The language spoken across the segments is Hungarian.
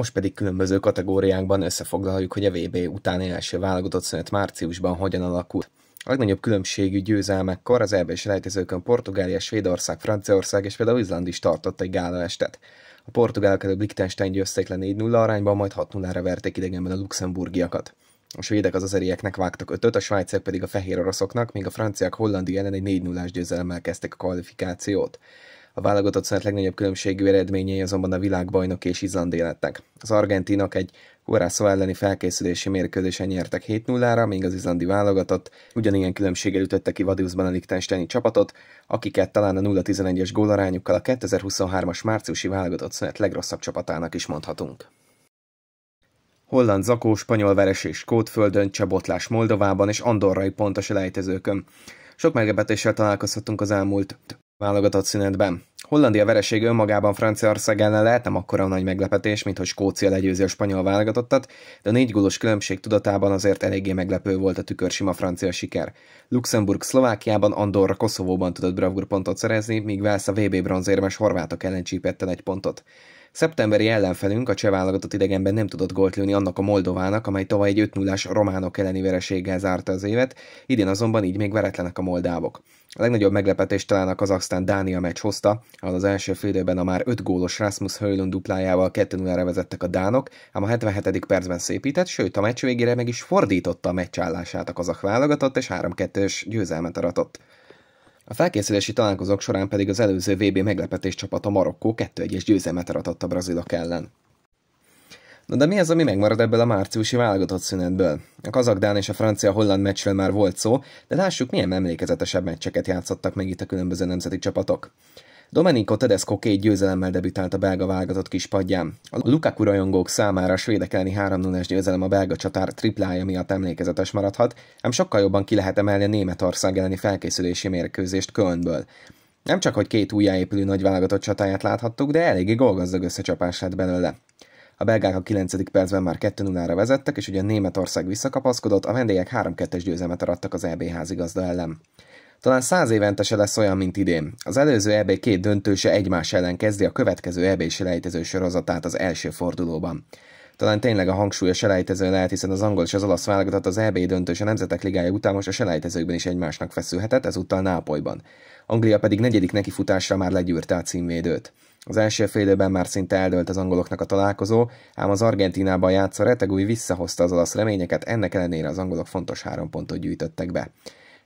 Most pedig különböző kategóriákban összefoglaljuk, hogy a VB utáni első válogatott szünet márciusban hogyan alakult. A legnagyobb különbségű győzelmekkor az elbés selejtezőkön Portugália, Svédország, Franciaország és például Izland is tartott egy gálaestet. A portugálok előbb Liechtenstein győzték le 4-0 arányban, majd 6-0-ra verték idegenben a luxemburgiakat. A svédek az azerieknek vágtak ötöt, a svájciak pedig a fehér oroszoknak, míg a franciák hollandi ellen egy 4 0 győzelemmel kezdtek a kvalifikációt. A válogatott szünet legnagyobb különbségű eredményei azonban a világbajnok és Izland lettek. Az argentinok egy Horászó elleni felkészülési mérkőzésen nyertek 7-0-ra, míg az izlandi válogatott ugyanilyen különbséggel ütötte ki Vadiusban a Liechtensteini csapatot, akiket talán a 0-11-es gólarányukkal a 2023-as márciusi válogatott szünet legrosszabb csapatának is mondhatunk. Holland zakó, spanyol veresés kódföldön, Csebotlás Moldovában és Andorrai pontos elejtezőkön. Sok meglepetéssel találkozhatunk az elmúlt válogatott szünetben. Hollandia veresége önmagában Franciaország ellen lehet nem akkora nagy meglepetés, mint hogy Skócia legyőzi a spanyol válogatottat, de a négy gólos különbség tudatában azért eléggé meglepő volt a sima francia siker. Luxemburg Szlovákiában, Andorra Koszovóban tudott pontot szerezni, míg Velsz a VB bronzérmes horvátok ellen csípette egy pontot. Szeptemberi ellenfelünk a cseh válogatott idegenben nem tudott gólt lőni annak a Moldovának, amely tavaly egy 5 0 románok elleni vereséggel zárta az évet, idén azonban így még veretlenek a moldávok. A legnagyobb meglepetést talán a Kazaksztán Dánia meccs hozta, ahol az első félidőben a már 5 gólos Rasmus Höjlund duplájával 2-0-ra vezettek a Dánok, ám a 77. percben szépített, sőt a meccs végére meg is fordította a meccsállását a kazak válogatott, és 3-2-ös győzelmet aratott. A felkészülési találkozók során pedig az előző VB meglepetés csapata Marokkó 2-1-es győzelmet aratott a brazilok ellen. Na de mi az, ami megmarad ebből a márciusi válogatott szünetből? A kazakdán és a francia-holland meccsről már volt szó, de lássuk, milyen emlékezetesebb meccseket játszottak meg itt a különböző nemzeti csapatok. Domenico Tedesco két győzelemmel debütált a belga válogatott kispadján. A Lukaku rajongók számára a svédek elleni 3 0 győzelem a belga csatár triplája miatt emlékezetes maradhat, ám sokkal jobban ki lehet emelni a Németország elleni felkészülési mérkőzést Kölnből. Nem csak, hogy két újjáépülő nagy válogatott csatáját láthattuk, de eléggé gólgazdag összecsapás lett belőle. A belgák a 9. percben már 2-0-ra vezettek, és ugye Németország visszakapaszkodott, a vendégek 3-2-es győzelmet arattak az EB házigazda ellen. Talán száz évente se lesz olyan, mint idén. Az előző EB két döntőse egymás ellen kezdi a következő EB selejtező sorozatát az első fordulóban. Talán tényleg a hangsúly a selejtező lehet, hiszen az angol és az olasz válogatott az EB döntős a Nemzetek Ligája után most a selejtezőkben is egymásnak feszülhetett, ezúttal Nápolyban. Anglia pedig negyedik nekifutásra már legyűrte a címvédőt. Az első félidőben már szinte eldőlt az angoloknak a találkozó, ám az Argentinában játszó retegúj visszahozta az olasz reményeket, ennek ellenére az angolok fontos három pontot gyűjtöttek be.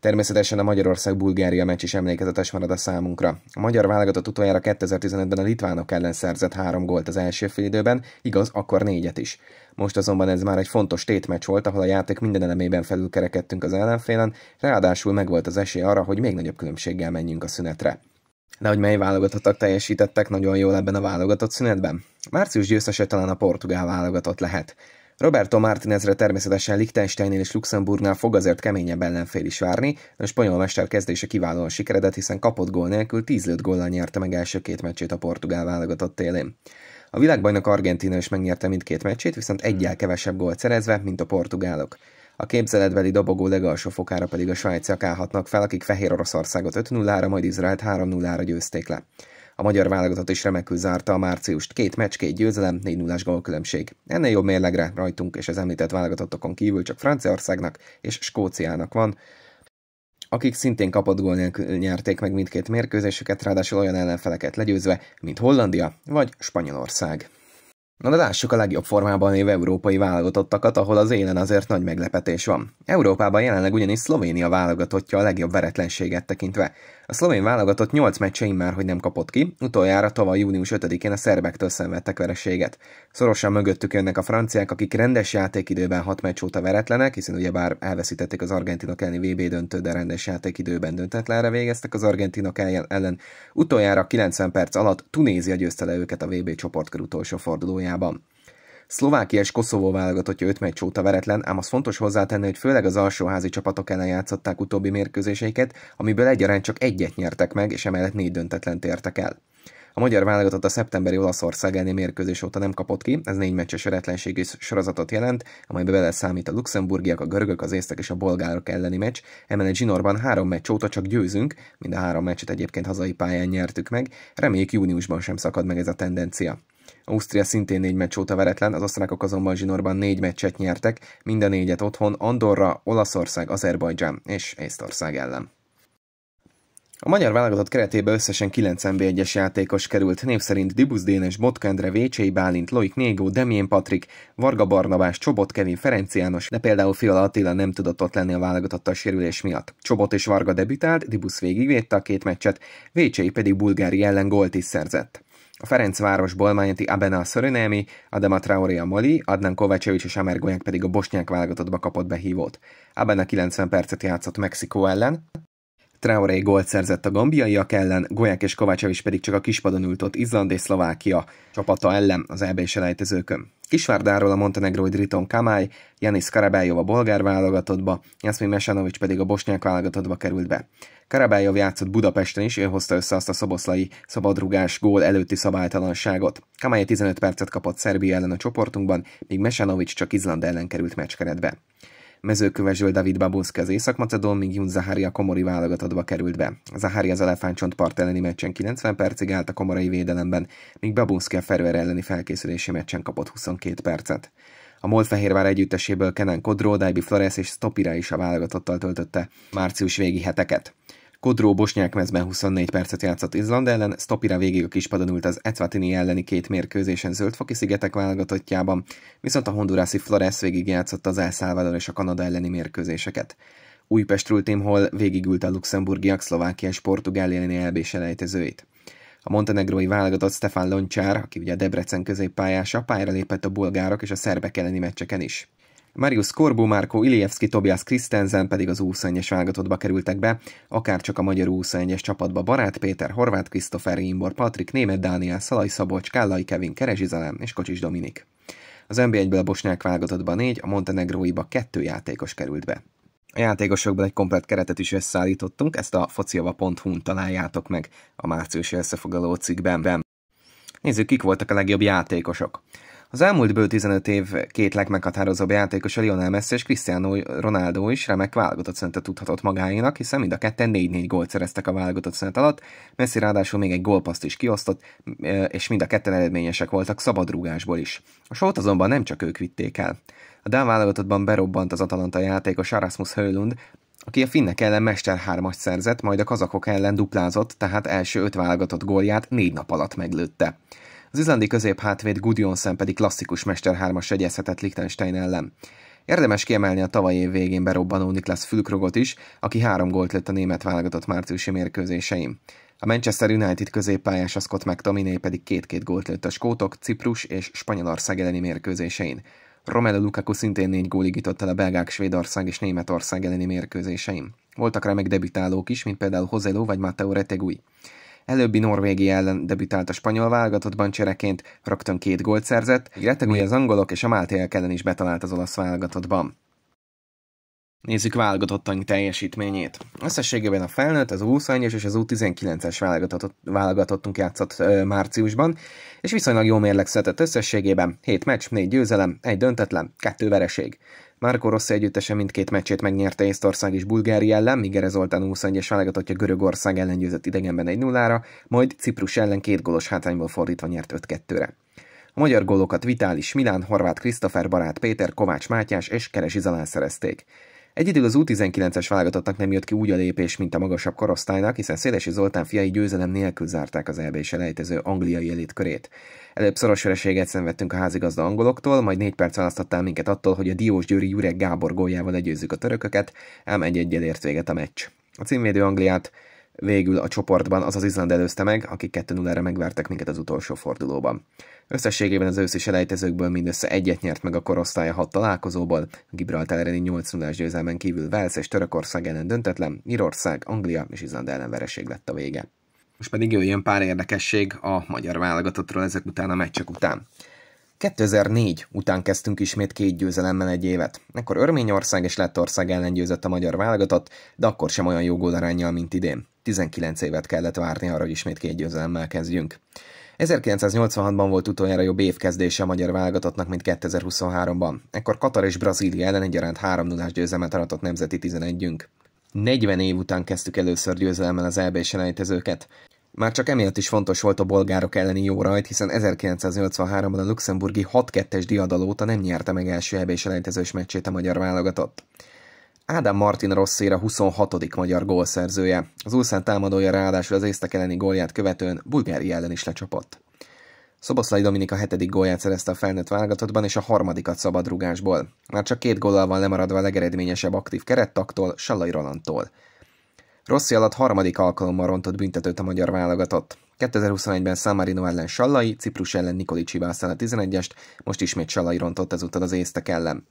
Természetesen a Magyarország-Bulgária meccs is emlékezetes marad a számunkra. A magyar válogatott utoljára 2015-ben a litvánok ellen szerzett három gólt az első félidőben, igaz, akkor négyet is. Most azonban ez már egy fontos tétmeccs volt, ahol a játék minden elemében felülkerekedtünk az ellenfélen, ráadásul megvolt az esély arra, hogy még nagyobb különbséggel menjünk a szünetre de hogy mely válogatottak teljesítettek nagyon jól ebben a válogatott szünetben. Március győztese talán a portugál válogatott lehet. Roberto Martinezre természetesen Liechtensteinnél és Luxemburgnál fog azért keményebb ellenfél is várni, de a spanyol mester kezdése kiválóan sikeredett, hiszen kapott gól nélkül 10 góllal nyerte meg első két meccsét a portugál válogatott élén. A világbajnok Argentina is megnyerte mindkét meccsét, viszont egyel kevesebb gólt szerezve, mint a portugálok a képzeletbeli dobogó legalsó fokára pedig a svájciak állhatnak fel, akik Fehér Oroszországot 5-0-ra, majd Izraelt 3-0-ra győzték le. A magyar válogatott is remekül zárta a márciust. Két meccs, két győzelem, 4 0 gólkülönbség. Ennél jobb mérlegre rajtunk és az említett válogatottokon kívül csak Franciaországnak és Skóciának van, akik szintén kapott gól nélkül nyerték meg mindkét mérkőzésüket, ráadásul olyan ellenfeleket legyőzve, mint Hollandia vagy Spanyolország. Na de lássuk a legjobb formában lévő európai válogatottakat, ahol az élen azért nagy meglepetés van. Európában jelenleg ugyanis Szlovénia válogatottja a legjobb veretlenséget tekintve. A szlovén válogatott 8 meccsein már, hogy nem kapott ki, utoljára tavaly június 5-én a szerbektől szenvedtek vereséget. Szorosan mögöttük jönnek a franciák, akik rendes játékidőben 6 meccs óta veretlenek, hiszen ugyebár elveszítették az argentinok elleni VB döntő, de rendes játékidőben döntetlenre végeztek az argentinok ellen. Utoljára 90 perc alatt Tunézia győzte le őket a VB csoportkör utolsó fordulójában. Szlovákia és Koszovó válogatottja öt meccs óta veretlen, ám az fontos hozzátenni, hogy főleg az alsóházi csapatok ellen játszották utóbbi mérkőzéseiket, amiből egyaránt csak egyet nyertek meg, és emellett négy döntetlen tértek el. A magyar válogatott a szeptemberi Olaszország elleni mérkőzés óta nem kapott ki, ez négy meccses is sorozatot jelent, amelybe bele számít a luxemburgiak, a görögök, az észtek és a bolgárok elleni meccs, emellett zsinorban három meccs óta csak győzünk, mind a három meccset egyébként hazai pályán nyertük meg, reméljük júniusban sem szakad meg ez a tendencia. Ausztria szintén négy meccs óta veretlen, az osztrákok azonban zsinórban négy meccset nyertek, mind a négyet otthon Andorra, Olaszország, Azerbajdzsán és Észtország ellen. A magyar válogatott keretébe összesen 9 NB1-es játékos került, név szerint Dibusz Dénes, Botkendre, Vécsei Bálint, Loik Négó, Demién Patrik, Varga Barnabás, Csobot Kevin, Ferenc János, de például Fiala Attila nem tudott ott lenni a válogatottal sérülés miatt. Csobot és Varga debütált, Dibusz végigvédte a két meccset, Vécsei pedig Bulgári ellen gólt is szerzett. A Ferencváros Majanti Abena a szörinámi, Adama Traoré a mali, Adnan Kovácsevics és Amer Golyák pedig a bosnyák válogatottba kapott behívót. Abena 90 percet játszott Mexikó ellen, Traoré gólt szerzett a gambiaiak ellen, Golyák és Kovácsevics pedig csak a kispadon ültött Izland és Szlovákia csapata ellen az EB selejtezőkön. Kisvárdáról a montenegrói Driton Kamály, Janis Karabályov a bolgár válogatottba, Jaszmin Mesanovics pedig a bosnyák válogatottba került be. Karabályov játszott Budapesten is, ő hozta össze azt a szoboszlai szabadrugás gól előtti szabálytalanságot. Kamály 15 percet kapott Szerbia ellen a csoportunkban, míg Mesanovics csak Izland ellen került meccskeretbe. Mezőkövesül David Babuszka az Észak-Macedón, míg Jun Zahari a komori válogatottba került be. Zahari az elefántcsont part elleni meccsen 90 percig állt a komorai védelemben, míg Babuszka a Ferőer elleni felkészülési meccsen kapott 22 percet. A Moldfehérvár együtteséből Kenan Kodró, Daibi Flores és Stopira is a válogatottal töltötte március végi heteket. Kodró bosnyák mezben 24 percet játszott Izland ellen, Stopira végig a kispadon ült az Ecvatini elleni két mérkőzésen zöldfoki szigetek válogatottjában, viszont a hondurászi Flores végig játszott az El Salvador és a Kanada elleni mérkőzéseket. Újpest Tim Hall végigült a luxemburgiak, szlovákia és portugál elleni elbéselejtezőit. A montenegrói válogatott Stefan Loncsár, aki ugye Debrecen középpályása, pályára lépett a bulgárok és a szerbek elleni meccseken is. Marius Korbó, Márko Ilievski, Tobias Kristensen pedig az 21-es válogatottba kerültek be, akár csak a magyar 21-es csapatba Barát Péter, Horváth Krisztofer, Imbor, Patrik, Németh, Dániel, Szalai Szabolcs, Kállai Kevin, Kerezsizalem és Kocsis Dominik. Az NB1-ből a bosnyák válogatottba négy, a montenegróiba kettő játékos került be. A játékosokból egy komplet keretet is összeállítottunk, ezt a fociava.hu-n találjátok meg a márciusi összefoglaló cikkben. Nézzük, kik voltak a legjobb játékosok. Az elmúlt bő 15 év két legmeghatározóbb játékosa Lionel Messi és Cristiano Ronaldo is remek válogatott szünetet tudhatott magáénak, hiszen mind a ketten 4-4 gólt szereztek a válogatott szünet alatt, Messi ráadásul még egy gólpaszt is kiosztott, és mind a ketten eredményesek voltak szabadrúgásból is. A sót azonban nem csak ők vitték el. A Dán válogatottban berobbant az Atalanta játékos Erasmus Hölund, aki a finnek ellen mester 3 szerzett, majd a kazakok ellen duplázott, tehát első öt válogatott gólját négy nap alatt meglőtte. Az izlandi középhátvéd Gudjonsen pedig klasszikus mesterhármas egyezhetett Liechtenstein ellen. Érdemes kiemelni a tavaly év végén berobbanó Niklas Fülkrogot is, aki három gólt lett a német válogatott márciusi mérkőzéseim. A Manchester United középpályás a Scott McTominay pedig két-két gólt lőtt a skótok, Ciprus és Spanyolország elleni mérkőzésein. Romelu Lukaku szintén négy gólig jutott el a belgák Svédország és Németország elleni mérkőzéseim. Voltak remek debütálók is, mint például Hozelo vagy Matteo Retegui. Előbbi Norvégia ellen debütált a spanyol válogatottban csereként, rögtön két gólt szerzett, illetve az angolok és a máltéek ellen is betalált az olasz válogatottban. Nézzük válogatottaink teljesítményét. Összességében a felnőtt, az U21-es és az U19-es válogatott, válogatottunk játszott ö, márciusban, és viszonylag jó mérleg született összességében, 7 meccs, 4 győzelem, 1 döntetlen, 2 vereség. Márko Rossi együttese mindkét meccsét megnyerte Észtország és Bulgária ellen, míg Ere Zoltán 21-es válogatottja Görögország ellen győzött idegenben 1-0-ra, majd Ciprus ellen két gólos hátrányból fordítva nyert 5-2-re. A magyar gólokat Vitális Milán, Horváth Krisztofer, Barát Péter, Kovács Mátyás és Keresi Zalán szerezték idő az U19-es válogatottnak nem jött ki úgy a lépés, mint a magasabb korosztálynak, hiszen Szélesi Zoltán fiai győzelem nélkül zárták az és elejtező angliai elit körét. Előbb szoros vereséget szenvedtünk a házigazda angoloktól, majd négy perc választottál minket attól, hogy a Diós Győri Jurek Gábor góljával legyőzzük a törököket, ám egy-egyel ért véget a meccs. A címvédő Angliát Végül a csoportban az az Izland előzte meg, akik 2-0-ra megvertek minket az utolsó fordulóban. Összességében az őszi selejtezőkből mindössze egyet nyert meg a korosztálya hat találkozóból, Gibraltar elleni 8-0-ás győzelmen kívül Wales és Törökország ellen döntetlen, Írország, Anglia és Izland ellen vereség lett a vége. Most pedig jöjjön pár érdekesség a magyar válogatottról ezek után a meccsek után. 2004 után kezdtünk ismét két győzelemmel egy évet. Ekkor Örményország és Lettország ellen győzött a magyar válogatott, de akkor sem olyan jó gólarányjal, mint idén. 19 évet kellett várni arra, hogy ismét két győzelemmel kezdjünk. 1986-ban volt utoljára jobb évkezdése a magyar válogatottnak, mint 2023-ban. Ekkor Katar és Brazília ellen egyaránt 3 0 győzelmet aratott nemzeti 11-ünk. 40 év után kezdtük először győzelemmel az eb már csak emiatt is fontos volt a bolgárok elleni jó rajt, hiszen 1983-ban a luxemburgi 6-2-es diadal óta nem nyerte meg első eb selejtezős meccsét a magyar válogatott. Ádám Martin Rosszéra 26. magyar gólszerzője. Az úszán támadója ráadásul az észtek elleni gólját követően bulgári ellen is lecsapott. Szoboszlai Dominika hetedik gólját szerezte a felnőtt válogatottban, és a harmadikat szabadrugásból. Már csak két góllal van lemaradva a legeredményesebb aktív kerettaktól, Sallai Rolandtól. Rossi alatt harmadik alkalommal rontott büntetőt a magyar válogatott. 2021-ben San Marino ellen Sallai, Ciprus ellen Nikoli Csibászán a 11-est, most ismét Sallai rontott ezúttal az észtek ellen.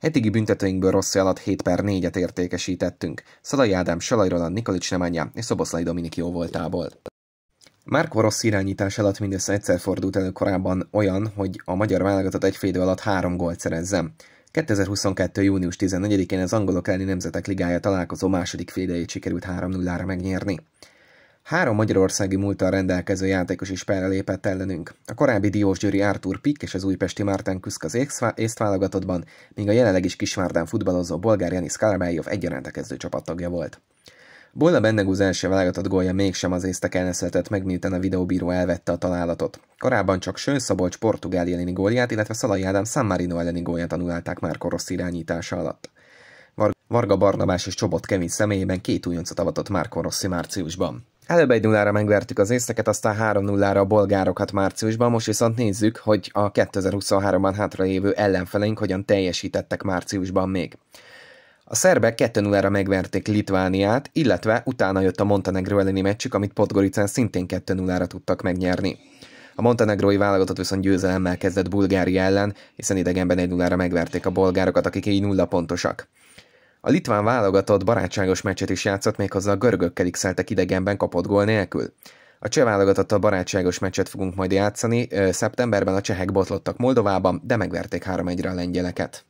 Hetigi büntetőinkből Rossi alatt 7 per 4-et értékesítettünk. Szalai Ádám, Salai Roland, Nikolics Nemanja és Szoboszlai Dominik jó voltából. Márko Rossz irányítás alatt mindössze egyszer fordult elő korábban olyan, hogy a magyar válogatott egy fél alatt három gólt szerezzen. 2022. június 14-én az angolok elleni nemzetek ligája találkozó második félidejét sikerült 3-0-ra megnyerni. Három magyarországi múltal rendelkező játékos is perre lépett ellenünk. A korábbi diós Győri Artur Pik és az újpesti Márten Küszk az észt válogatottban, míg a jelenleg is Kisvárdán futballozó bolgár Janis Karabályov egyaránt a kezdő csapattagja volt. Bolla Bennegúz első válogatott gólja mégsem az észtek elneszületett meg, miután a videóbíró elvette a találatot. Korábban csak Sőn Szabolcs Portugál elleni gólját, illetve Szalai Ádám San Marino elleni gólját tanulálták már korosz irányítása alatt. Varga Barnabás és Csobot Kevin személyében két újoncot avatott már Rossi márciusban. Előbb egy nullára megvertük az észteket, aztán 3 nullára, a bolgárokat márciusban, most viszont nézzük, hogy a 2023-ban hátralévő ellenfeleink hogyan teljesítettek márciusban még. A szerbek 2-0-ra megverték Litvániát, illetve utána jött a Montenegro elleni meccsük, amit Podgoricán szintén 2-0-ra tudtak megnyerni. A montenegrói válogatott viszont győzelemmel kezdett Bulgária ellen, hiszen idegenben 1-0-ra megverték a bolgárokat, akik így nulla pontosak. A litván válogatott barátságos meccset is játszott, méghozzá a görögökkel x-eltek idegenben kapott gól nélkül. A cseh válogatott a barátságos meccset fogunk majd játszani, szeptemberben a csehek botlottak Moldovában, de megverték 3-1-re a lengyeleket.